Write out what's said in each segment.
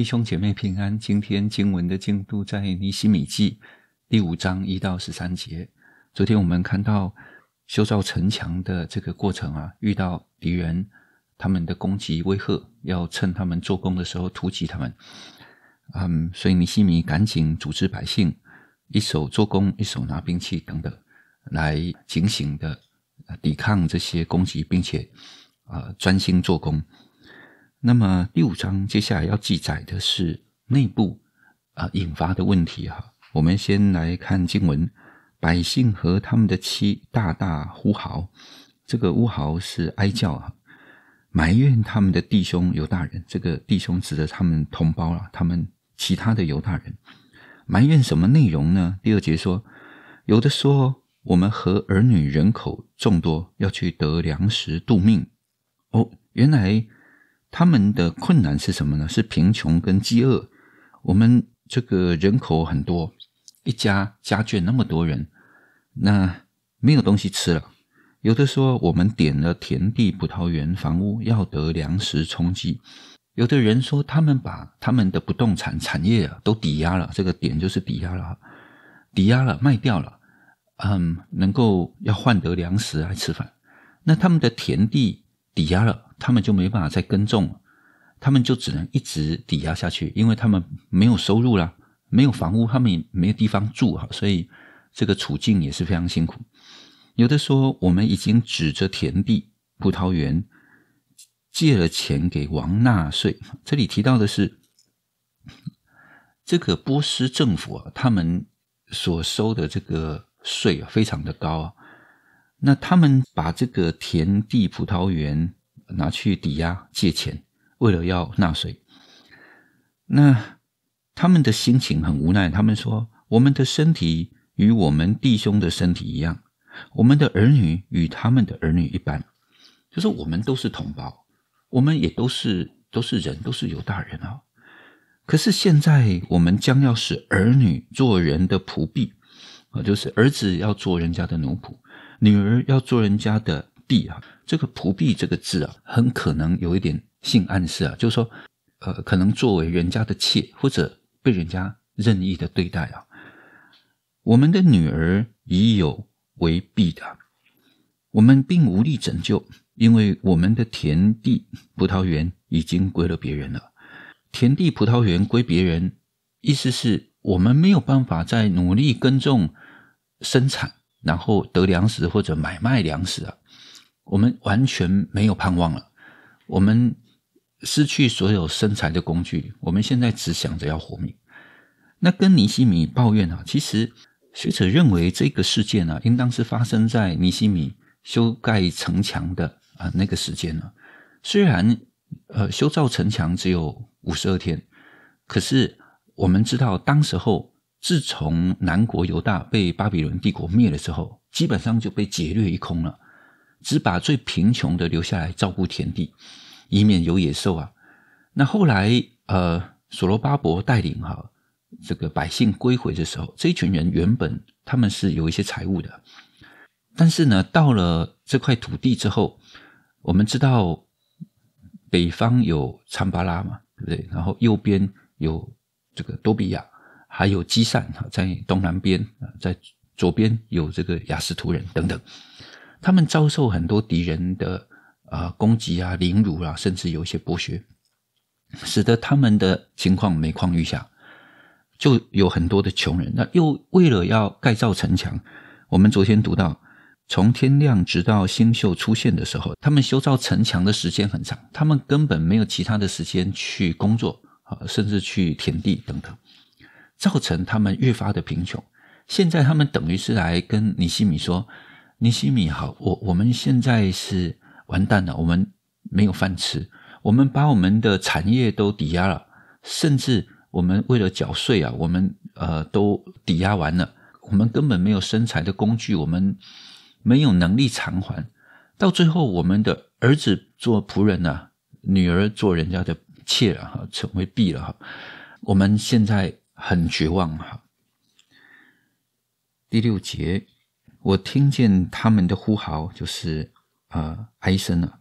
弟兄姐妹平安，今天经文的进度在尼西米记第五章一到十三节。昨天我们看到修造城墙的这个过程啊，遇到敌人他们的攻击威吓，要趁他们做工的时候突击他们。嗯，所以尼西米赶紧组织百姓，一手做工，一手拿兵器等等，来警醒的抵抗这些攻击，并且啊专心做工。那么第五章接下来要记载的是内部啊引发的问题哈。我们先来看经文：百姓和他们的妻大大呼嚎，这个呼嚎是哀叫啊，埋怨他们的弟兄犹大人。这个弟兄指的他们同胞啊，他们其他的犹大人。埋怨什么内容呢？第二节说，有的说我们和儿女人口众多，要去得粮食度命哦，原来。他们的困难是什么呢？是贫穷跟饥饿。我们这个人口很多，一家家眷那么多人，那没有东西吃了。有的说我们点了田地、葡萄园、房屋，要得粮食充饥。有的人说他们把他们的不动产产业啊都抵押了，这个点就是抵押了，抵押了卖掉了。嗯，能够要换得粮食来吃饭。那他们的田地。抵押了，他们就没办法再耕种了，他们就只能一直抵押下去，因为他们没有收入啦，没有房屋，他们也没有地方住哈，所以这个处境也是非常辛苦。有的说，我们已经指着田地、葡萄园借了钱给王纳税。这里提到的是，这个波斯政府啊，他们所收的这个税啊，非常的高啊。那他们把这个田地、葡萄园拿去抵押借钱，为了要纳税。那他们的心情很无奈。他们说：“我们的身体与我们弟兄的身体一样，我们的儿女与他们的儿女一般，就是我们都是同胞，我们也都是都是人，都是犹大人啊。可是现在我们将要使儿女做人的仆婢啊，就是儿子要做人家的奴仆。”女儿要做人家的婢啊，这个仆婢这个字啊，很可能有一点性暗示啊，就是说，呃，可能作为人家的妾，或者被人家任意的对待啊。我们的女儿已有为婢的，我们并无力拯救，因为我们的田地、葡萄园已经归了别人了。田地、葡萄园归别人，意思是，我们没有办法再努力耕种、生产。然后得粮食或者买卖粮食啊，我们完全没有盼望了。我们失去所有生财的工具，我们现在只想着要活命。那跟尼西米抱怨啊，其实学者认为这个事件呢，应当是发生在尼西米修盖城墙的啊那个时间了。虽然呃修造城墙只有五十二天，可是我们知道当时候。自从南国犹大被巴比伦帝国灭了之后，基本上就被劫掠一空了，只把最贫穷的留下来照顾田地，以免有野兽啊。那后来，呃，所罗巴伯带领哈这个百姓归回的时候，这一群人原本他们是有一些财物的，但是呢，到了这块土地之后，我们知道北方有参巴拉嘛，对不对？然后右边有这个多比亚。还有基善啊，在东南边啊，在左边有这个雅斯图人等等，他们遭受很多敌人的啊攻击啊、凌辱啊，甚至有一些剥削，使得他们的情况每况愈下。就有很多的穷人，那又为了要盖造城墙，我们昨天读到，从天亮直到星宿出现的时候，他们修造城墙的时间很长，他们根本没有其他的时间去工作啊，甚至去田地等等。造成他们越发的贫穷。现在他们等于是来跟尼西米说：“尼西米，好，我我们现在是完蛋了，我们没有饭吃，我们把我们的产业都抵押了，甚至我们为了缴税啊，我们呃都抵押完了，我们根本没有生财的工具，我们没有能力偿还。到最后，我们的儿子做仆人呐，女儿做人家的妾了哈，成为婢了哈。我们现在。”很绝望哈。第六节，我听见他们的呼号，就是啊哀声啊，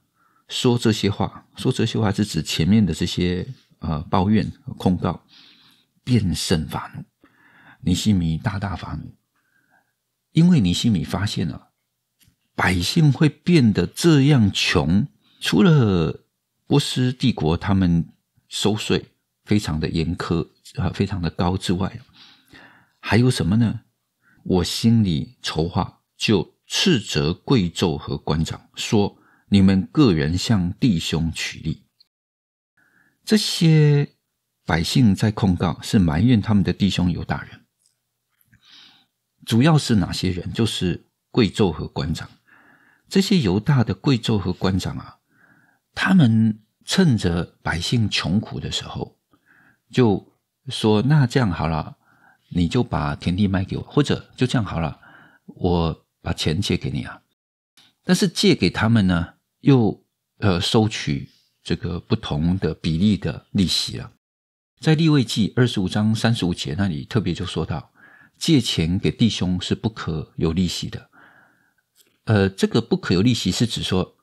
说这些话，说这些话是指前面的这些呃抱怨和控告，变生法怒，尼西米大大法怒，因为尼西米发现了百姓会变得这样穷，除了波斯帝国他们收税非常的严苛。啊，非常的高之外，还有什么呢？我心里筹划就斥责贵胄和官长，说你们个人向弟兄取利。这些百姓在控告，是埋怨他们的弟兄犹大人。主要是哪些人？就是贵胄和官长。这些犹大的贵胄和官长啊，他们趁着百姓穷苦的时候，就。说那这样好了，你就把田地卖给我，或者就这样好了，我把钱借给你啊。但是借给他们呢，又呃收取这个不同的比例的利息了。在立位记二十五章三十五节那里特别就说到，借钱给弟兄是不可有利息的。呃，这个不可有利息是指说，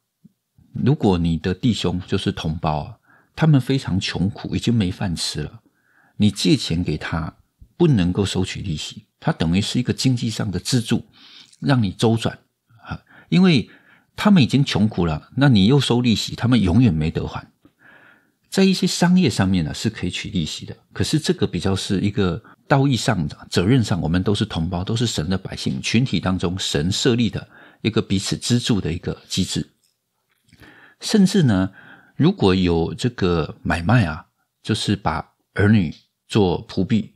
如果你的弟兄就是同胞啊，他们非常穷苦，已经没饭吃了。你借钱给他不能够收取利息，他等于是一个经济上的支柱，让你周转啊！因为他们已经穷苦了，那你又收利息，他们永远没得还。在一些商业上面呢是可以取利息的，可是这个比较是一个道义上、责任上，我们都是同胞，都是神的百姓群体当中，神设立的一个彼此资助的一个机制。甚至呢，如果有这个买卖啊，就是把儿女。做铺婢，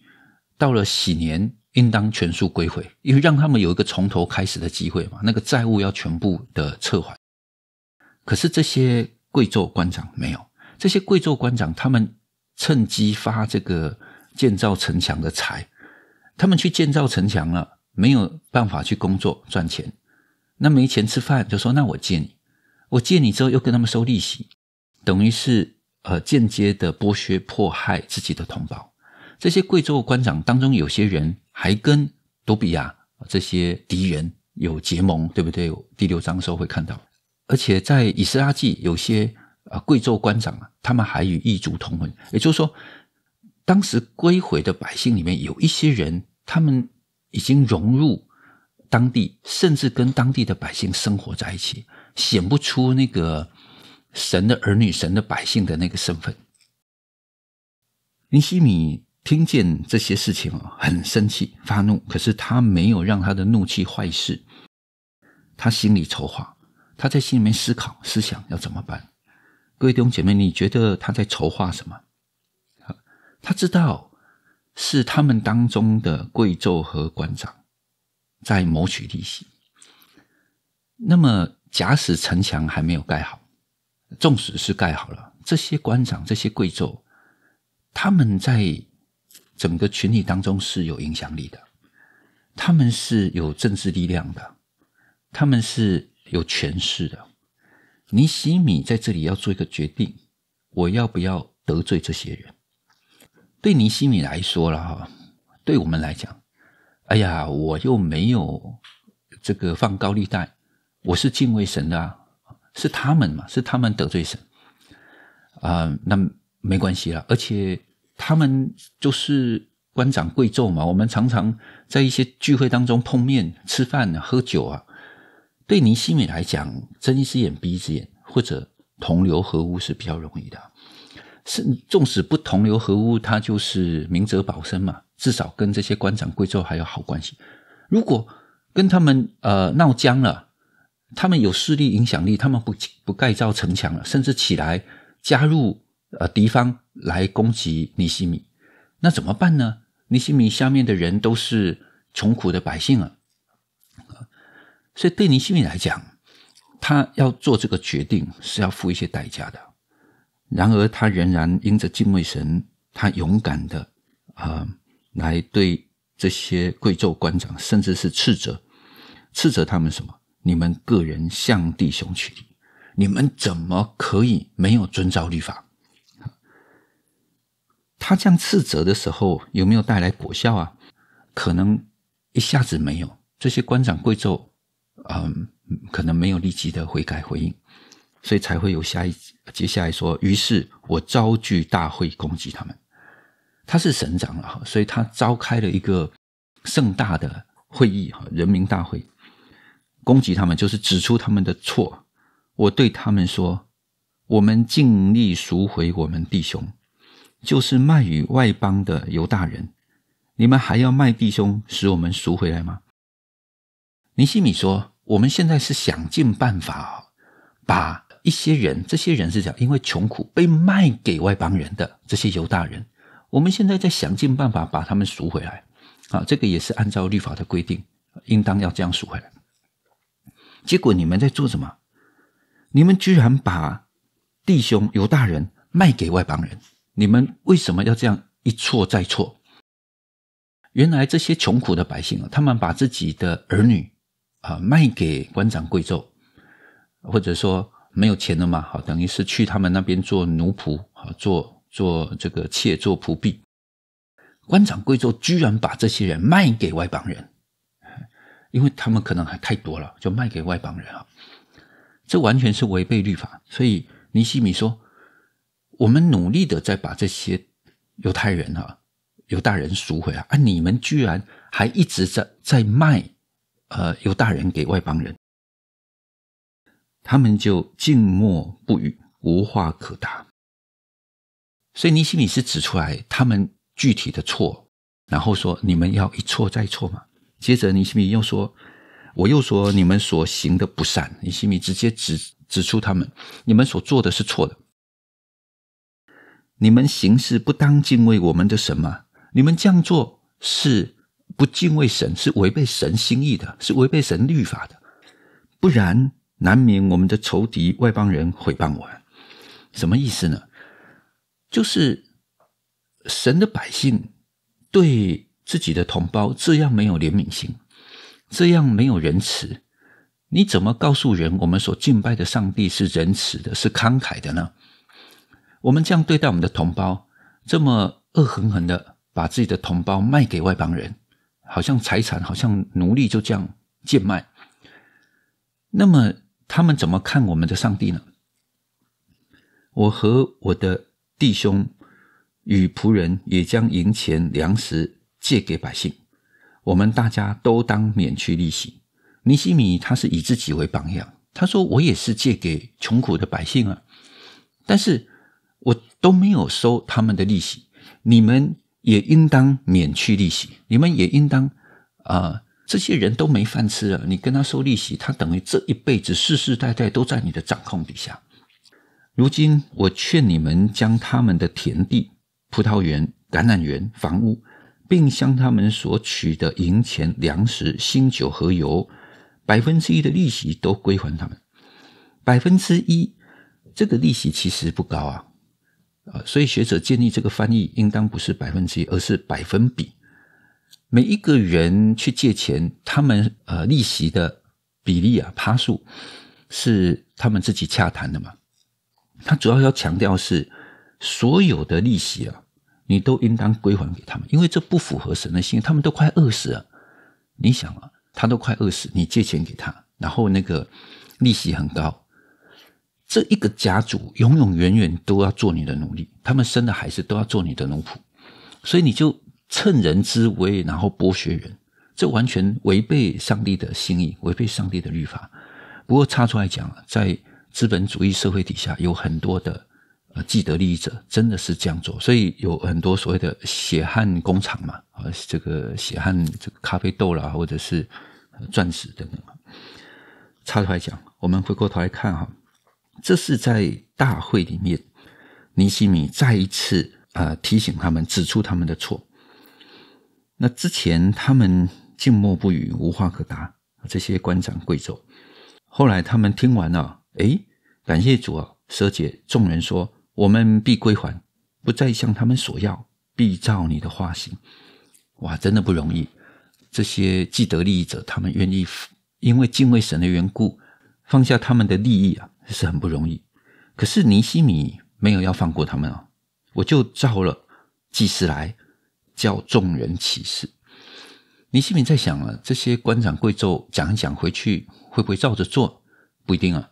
到了禧年，应当全数归回，因为让他们有一个从头开始的机会嘛。那个债务要全部的撤还。可是这些贵胄官长没有，这些贵胄官长，他们趁机发这个建造城墙的财，他们去建造城墙了，没有办法去工作赚钱，那没钱吃饭，就说那我借你，我借你之后又跟他们收利息，等于是呃间接的剥削迫害自己的同胞。这些贵州官长当中，有些人还跟多比亚这些敌人有结盟，对不对？第六章的时候会看到。而且在以斯拉记，有些啊贵州官长啊，他们还与异族同婚，也就是说，当时归回的百姓里面有一些人，他们已经融入当地，甚至跟当地的百姓生活在一起，显不出那个神的儿女、神的百姓的那个身份。尼西米。听见这些事情哦，很生气，发怒。可是他没有让他的怒气坏事，他心里筹划，他在心里面思考，思想要怎么办。各位弟兄姐妹，你觉得他在筹划什么？他知道是他们当中的贵胄和官长在谋取利息。那么，假使城墙还没有盖好，纵使是盖好了，这些官长、这些贵胄，他们在。整个群体当中是有影响力的，他们是有政治力量的，他们是有权势的。尼西米在这里要做一个决定，我要不要得罪这些人？对尼西米来说了哈，对我们来讲，哎呀，我又没有这个放高利贷，我是敬畏神的啊，是他们嘛，是他们得罪神啊，那没关系了，而且。他们就是官长贵胄嘛，我们常常在一些聚会当中碰面、吃饭、喝酒啊。对尼西米来讲，睁一只眼闭一只眼，或者同流合污是比较容易的。是，纵使不同流合污，他就是明哲保身嘛，至少跟这些官长贵胄还有好关系。如果跟他们呃闹僵了，他们有势力、影响力，他们不不盖造城墙了，甚至起来加入。呃，敌方来攻击尼西米，那怎么办呢？尼西米下面的人都是穷苦的百姓啊，所以对尼西米来讲，他要做这个决定是要付一些代价的。然而，他仍然因着敬畏神，他勇敢的啊，来对这些贵胄官长，甚至是斥责，斥责他们什么？你们个人向弟兄取利，你们怎么可以没有遵照律法？他这样斥责的时候，有没有带来果效啊？可能一下子没有，这些官长贵胄，嗯，可能没有立即的悔改回应，所以才会有下一接下来说，于是我召聚大会攻击他们。他是省长了哈，所以他召开了一个盛大的会议哈，人民大会攻击他们，就是指出他们的错。我对他们说，我们尽力赎回我们弟兄。就是卖与外邦的犹大人，你们还要卖弟兄使我们赎回来吗？尼西米说：“我们现在是想尽办法，把一些人，这些人是讲因为穷苦被卖给外邦人的这些犹大人，我们现在在想尽办法把他们赎回来。啊，这个也是按照律法的规定，应当要这样赎回来。结果你们在做什么？你们居然把弟兄犹大人卖给外邦人。”你们为什么要这样一错再错？原来这些穷苦的百姓啊，他们把自己的儿女啊卖给官长贵族，或者说没有钱了嘛，好等于是去他们那边做奴仆，好做做这个妾做仆婢。官长贵族居然把这些人卖给外邦人，因为他们可能还太多了，就卖给外邦人啊。这完全是违背律法。所以尼西米说。我们努力的在把这些犹太人啊、犹大人赎回来啊，你们居然还一直在在卖呃犹大人给外邦人，他们就静默不语，无话可答。所以尼西米是指出来他们具体的错，然后说你们要一错再错嘛。接着尼西米又说，我又说你们所行的不善，尼西米直接指指出他们，你们所做的是错的。你们行事不当，敬畏我们的什么？你们这样做是不敬畏神，是违背神心意的，是违背神律法的。不然，难免我们的仇敌外邦人毁谤我们。什么意思呢？就是神的百姓对自己的同胞这样没有怜悯心，这样没有仁慈。你怎么告诉人，我们所敬拜的上帝是仁慈的，是慷慨的呢？我们这样对待我们的同胞，这么恶狠狠的把自己的同胞卖给外邦人，好像财产，好像奴隶，就这样贱卖。那么他们怎么看我们的上帝呢？我和我的弟兄与仆人也将银钱粮食借给百姓，我们大家都当免去利息。尼西米他是以自己为榜样，他说我也是借给穷苦的百姓啊，但是。都没有收他们的利息，你们也应当免去利息。你们也应当，啊，这些人都没饭吃了，你跟他收利息，他等于这一辈子世世代代都在你的掌控底下。如今，我劝你们将他们的田地、葡萄园、橄榄园、房屋，并向他们索取的银钱、粮食、新酒和油，百分之一的利息都归还他们。百分之一，这个利息其实不高啊。啊，所以学者建议这个翻译应当不是百分之一，而是百分比。每一个人去借钱，他们呃利息的比例啊，趴数是他们自己洽谈的嘛。他主要要强调是所有的利息啊，你都应当归还给他们，因为这不符合神的心。他们都快饿死了，你想啊，他都快饿死，你借钱给他，然后那个利息很高。这一个家族永永远远都要做你的奴隶，他们生的孩子都要做你的奴仆，所以你就趁人之危，然后剥削人，这完全违背上帝的心意，违背上帝的律法。不过插出来讲，在资本主义社会底下，有很多的呃既得利益者真的是这样做，所以有很多所谓的血汗工厂嘛，啊，这个血汗这个咖啡豆啦，或者是钻石等等。插出来讲，我们回过头来看哈。这是在大会里面，尼西米再一次啊提醒他们，指出他们的错。那之前他们静默不语，无话可答。这些官长贵胄，后来他们听完啊，哎，感谢主啊，蛇解众人，说我们必归还，不再向他们索要，必照你的化行。哇，真的不容易。这些既得利益者，他们愿意因为敬畏神的缘故，放下他们的利益啊。是很不容易，可是尼西米没有要放过他们哦，我就召了祭司来叫众人起誓。尼西米在想啊，这些官长贵胄讲一讲回去，会不会照着做？不一定啊，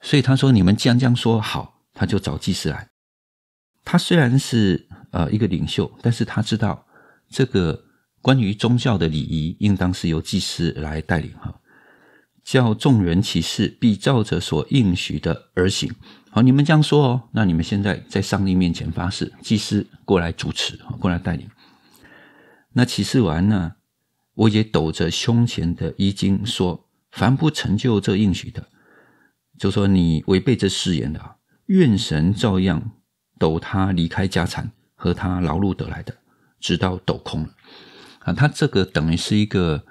所以他说：“你们将将说好，他就找祭司来。”他虽然是呃一个领袖，但是他知道这个关于宗教的礼仪，应当是由祭司来带领哈。叫众人起誓，必照着所应许的而行。好，你们这样说哦。那你们现在在上帝面前发誓，祭司过来主持啊，过来带领。那起誓完呢，我也抖着胸前的衣襟说：“凡不成就这应许的，就说你违背这誓言的，愿神照样抖他离开家产和他劳碌得来的，直到抖空了。”啊，他这个等于是一个。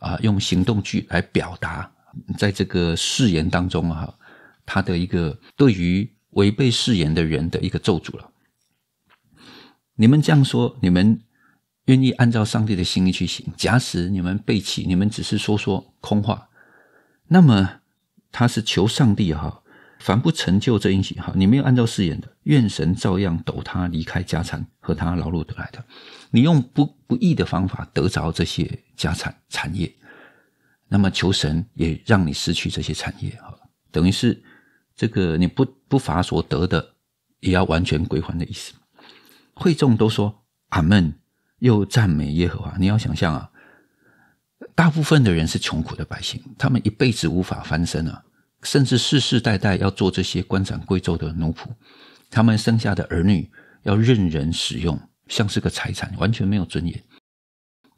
啊，用行动句来表达，在这个誓言当中哈，他的一个对于违背誓言的人的一个咒诅了。你们这样说，你们愿意按照上帝的心意去行？假使你们背弃，你们只是说说空话，那么他是求上帝哈。凡不成就这一喜好，你没有按照誓言的，愿神照样抖他离开家产和他劳碌得来的。你用不不义的方法得着这些家产产业，那么求神也让你失去这些产业，哈，等于是这个你不不法所得的，也要完全归还的意思。会众都说：“阿门！”又赞美耶和华。你要想象啊，大部分的人是穷苦的百姓，他们一辈子无法翻身啊。甚至世世代代要做这些官场贵胄的奴仆，他们生下的儿女要任人使用，像是个财产，完全没有尊严。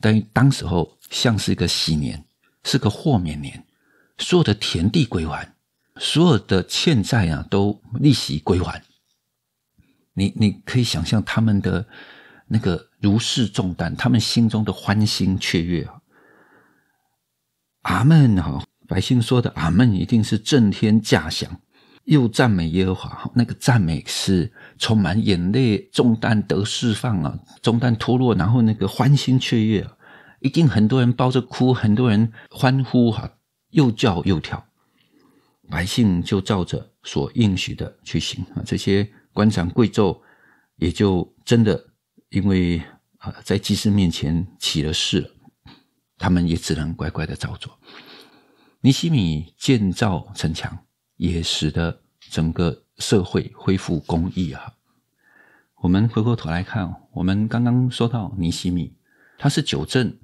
但当时候像是一个喜年，是个豁免年，所有的田地归还，所有的欠债啊都利息归还。你你可以想象他们的那个如释重担，他们心中的欢欣雀跃啊！阿门啊！百姓说的，俺们一定是震天架响，又赞美耶和华。那个赞美是充满眼泪，重担得释放啊，重担脱落，然后那个欢欣雀跃，一定很多人抱着哭，很多人欢呼哈，又叫又跳。百姓就照着所应许的去行啊，这些官场贵胄也就真的因为啊在祭司面前起了誓了，他们也只能乖乖的照做。尼西米建造城墙，也使得整个社会恢复公益啊。我们回过头来看，我们刚刚说到尼西米，他是九镇，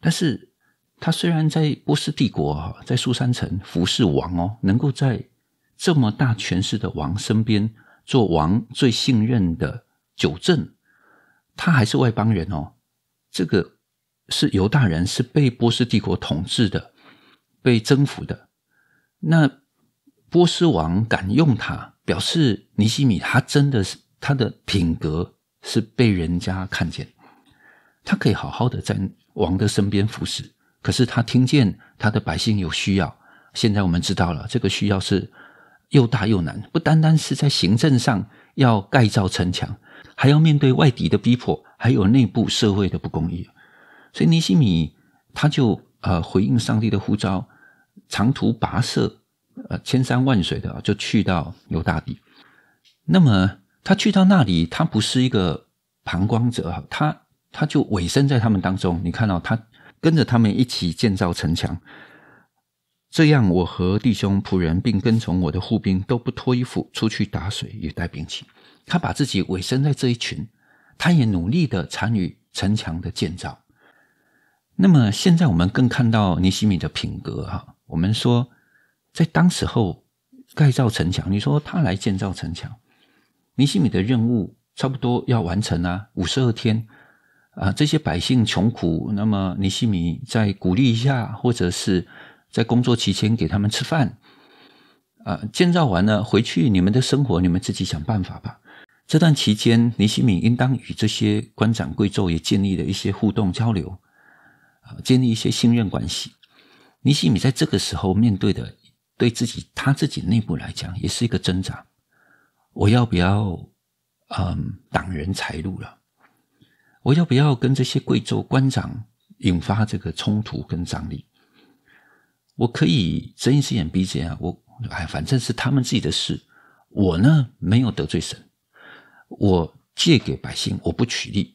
但是他虽然在波斯帝国哈，在苏三城服侍王哦，能够在这么大权势的王身边做王最信任的九镇，他还是外邦人哦。这个是犹大人，是被波斯帝国统治的。被征服的那波斯王敢用他，表示尼西米他真的是他的品格是被人家看见，他可以好好的在王的身边服侍。可是他听见他的百姓有需要，现在我们知道了这个需要是又大又难，不单单是在行政上要盖造城墙，还要面对外敌的逼迫，还有内部社会的不公义。所以尼西米他就呃回应上帝的呼召。长途跋涉，呃，千山万水的就去到犹大底。那么他去到那里，他不是一个旁观者哈，他他就委身在他们当中。你看到他跟着他们一起建造城墙，这样我和弟兄仆人并跟从我的护兵都不脱衣服出去打水，也带兵器。他把自己委身在这一群，他也努力的参与城墙的建造。那么现在我们更看到尼西米的品格哈。我们说，在当时候盖造城墙，你说他来建造城墙，尼西米的任务差不多要完成啊，五十二天啊，这些百姓穷苦，那么尼西米在鼓励一下，或者是在工作期间给他们吃饭，啊，建造完了回去，你们的生活你们自己想办法吧。这段期间，尼西米应当与这些官长贵胄也建立了一些互动交流，啊，建立一些信任关系。你西米在这个时候面对的，对自己他自己内部来讲，也是一个挣扎。我要不要，嗯，挡人财路了？我要不要跟这些贵州官长引发这个冲突跟张力？我可以睁一只眼闭一只眼。我哎，反正是他们自己的事。我呢，没有得罪神。我借给百姓，我不取利，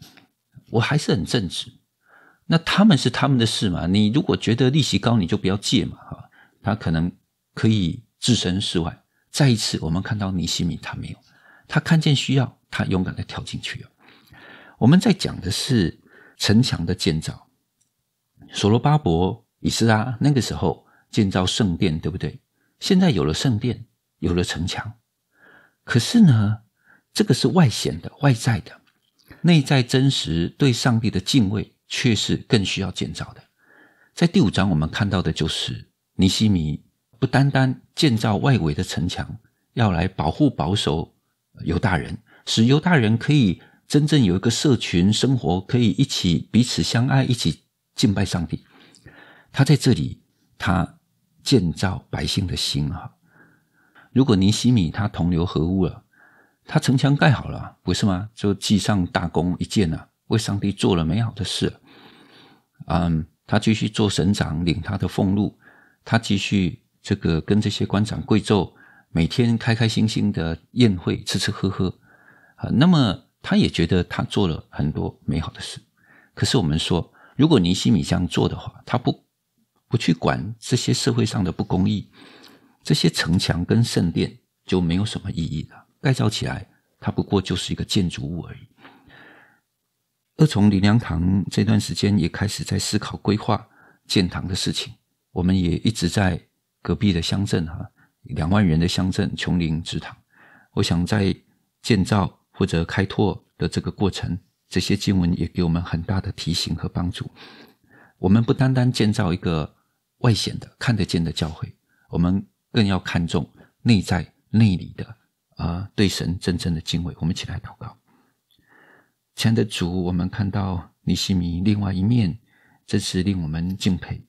我还是很正直。那他们是他们的事嘛？你如果觉得利息高，你就不要借嘛！哈，他可能可以置身事外。再一次，我们看到尼西米，他没有，他看见需要，他勇敢的跳进去了。我们在讲的是城墙的建造，所罗巴伯、以斯拉那个时候建造圣殿，对不对？现在有了圣殿，有了城墙，可是呢，这个是外显的、外在的，内在真实对上帝的敬畏。却是更需要建造的。在第五章，我们看到的就是尼西米不单单建造外围的城墙，要来保护、保守犹大人，使犹大人可以真正有一个社群生活，可以一起彼此相爱，一起敬拜上帝。他在这里，他建造百姓的心啊！如果尼西米他同流合污了，他城墙盖好了，不是吗？就记上大功一件啊。为上帝做了美好的事，嗯，他继续做省长，领他的俸禄，他继续这个跟这些官长贵胄每天开开心心的宴会，吃吃喝喝，啊，那么他也觉得他做了很多美好的事。可是我们说，如果尼西米这样做的话，他不不去管这些社会上的不公义，这些城墙跟圣殿就没有什么意义了。盖造起来，它不过就是一个建筑物而已。而从林良堂这段时间也开始在思考规划建堂的事情，我们也一直在隔壁的乡镇哈，两万人的乡镇琼林之堂。我想在建造或者开拓的这个过程，这些经文也给我们很大的提醒和帮助。我们不单单建造一个外显的看得见的教会，我们更要看重内在内里的啊，对神真正的敬畏。我们起来祷告。前的主，我们看到尼西米另外一面，真是令我们敬佩。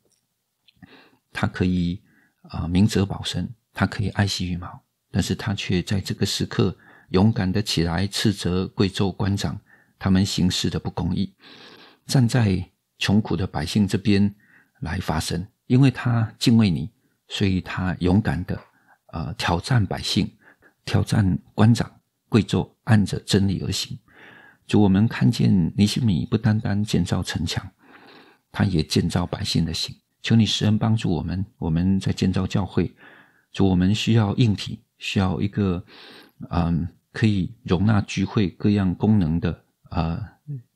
他可以啊，明哲保身，他可以爱惜羽毛，但是他却在这个时刻勇敢的起来斥责贵胄官长，他们行事的不公义，站在穷苦的百姓这边来发声，因为他敬畏你，所以他勇敢的呃挑战百姓，挑战官长贵胄，按着真理而行。主，我们看见尼西米不单单建造城墙，他也建造百姓的心。求你施恩帮助我们，我们在建造教会。主，我们需要硬体，需要一个嗯可以容纳聚会各样功能的啊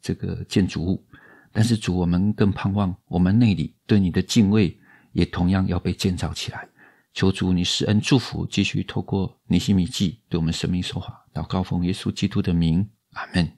这个建筑物。但是主，我们更盼望我们内里对你的敬畏也同样要被建造起来。求主，你施恩祝福，继续透过尼西米记对我们神明说话，到高奉耶稣基督的名。阿门。